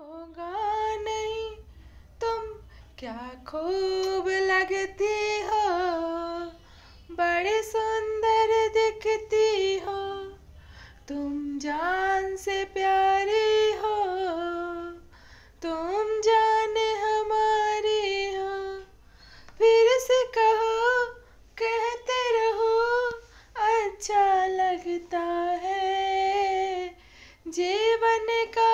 होगा नहीं तुम क्या खूब लगती हो बड़े सुंदर दिखती हो तुम जान से प्यारी हो तुम जान हमारी हो फिर से कहो कहते रहो अच्छा लगता है जीवन का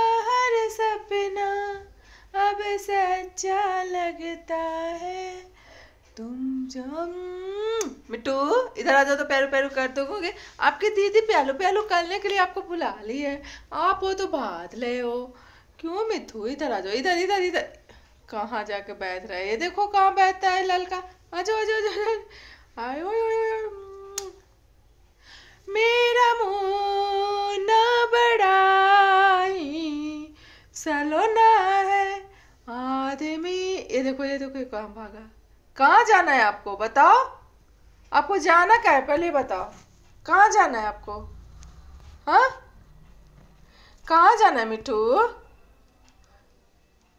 सच्चा लगता है तुम जो मिट्टू इधर आ जाओ तो पैरों पैरों कर दोगे आपकी दीदी प्यालो प्यालो करने के लिए आपको बुला ली है आप हो तो भात ले हो क्यों मिट्टू इधर आ जाओ इधर इधर इधर कहाँ जाके बैठ रहा है ये देखो कहाँ बैठता है ललका आ जाओ आ जाओ आयो आयो देखो ये देखो ये कहाँ भागा कहाँ जाना है आपको बताओ आपको जाना क्या है पहले बताओ कहाँ जाना है आपको हाँ कहाँ जाना है मिठू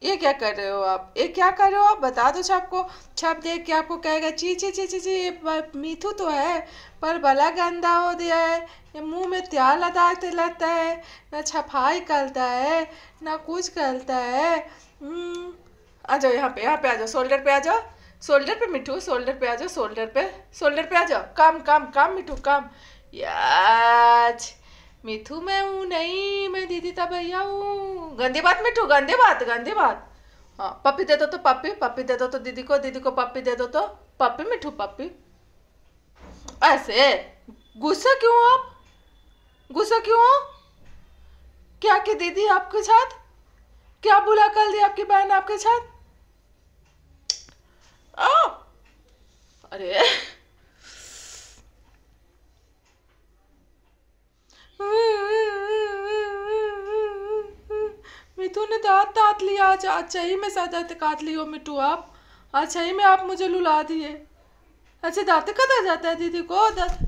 ये क्या कर रहे हो आप ये क्या कर रहे हो आप बता दो छाप को छाप देख के आपको कहेगा ची ची ची ची ची मीठू तो है पर भला गंदा हो दिया है ये मुंह में त्याग लता लगता है ना छपाई करता है ना कुछ करता है हम्म, आ जाओ यहाँ पे यहाँ पे आ जाओ शोल्डर पे आ जाओ शोल्डर पे मिठू शोल्डर पे आ जाओ शोल्डर पे शोल्डर पे आ जाओ काम काम काम मिठू काम याच मिठू मैं हूँ नहीं मैं दीदी था भैया हूँ गंदी बात मिठू गंदी बात गंदी बात हाँ पप्पी दे दो तो पप्पी पप्पी दे दो तो दीदी को दीदी को पप्पी दे दो तो पप्पी मिठू पप्पी ऐसे गुस्सा क्यों आप गुस्सा क्यों हो क्या कि दीदी आपके साथ क्या बुला कर दी आपकी बहन आपके साथ अरे मिठू ने दांत ताँत लिया आज अच्छा ही मैं सा दाँत काट लियो मिठू आप अच्छा ही में आप मुझे लुला दिए अच्छा कद आ जाता है दीदी को दाँत